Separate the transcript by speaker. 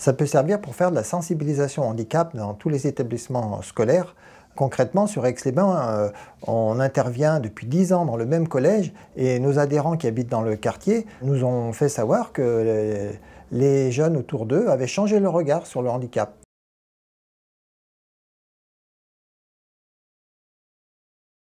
Speaker 1: Ça peut servir pour faire de la sensibilisation au
Speaker 2: handicap dans tous les établissements scolaires. Concrètement, sur Aix-les-Bains, euh, on intervient depuis 10 ans dans le même collège et nos adhérents qui habitent dans le quartier nous ont fait savoir que les jeunes autour d'eux avaient changé leur regard sur le handicap.